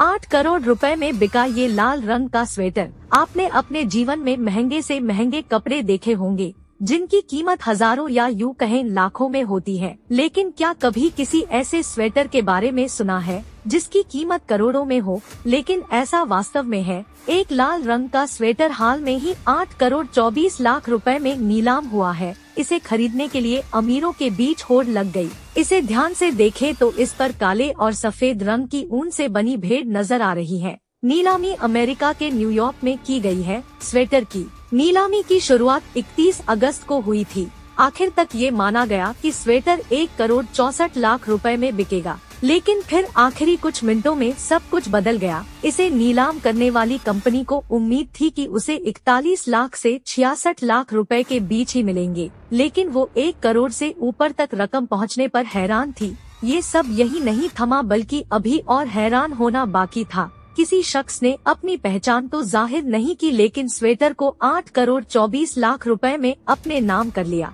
आठ करोड़ रुपए में बिका ये लाल रंग का स्वेटर आपने अपने जीवन में महंगे से महंगे कपड़े देखे होंगे जिनकी कीमत हजारों या यू कहें लाखों में होती है लेकिन क्या कभी किसी ऐसे स्वेटर के बारे में सुना है जिसकी कीमत करोड़ों में हो लेकिन ऐसा वास्तव में है एक लाल रंग का स्वेटर हाल में ही आठ करोड़ चौबीस लाख रुपए में नीलाम हुआ है इसे खरीदने के लिए अमीरों के बीच होड़ लग गई। इसे ध्यान से देखें तो इस पर काले और सफेद रंग की ऊन से बनी भेड़ नजर आ रही है नीलामी अमेरिका के न्यूयॉर्क में की गई है स्वेटर की नीलामी की शुरुआत 31 अगस्त को हुई थी आखिर तक ये माना गया कि स्वेटर एक करोड़ चौसठ लाख रुपए में बिकेगा लेकिन फिर आखिरी कुछ मिनटों में सब कुछ बदल गया इसे नीलाम करने वाली कंपनी को उम्मीद थी कि उसे 41 लाख से 66 लाख रुपए के बीच ही मिलेंगे लेकिन वो एक करोड़ से ऊपर तक रकम पहुंचने पर हैरान थी ये सब यही नहीं थमा बल्कि अभी और हैरान होना बाकी था किसी शख्स ने अपनी पहचान तो जाहिर नहीं की लेकिन स्वेटर को 8 करोड़ 24 लाख रुपए में अपने नाम कर लिया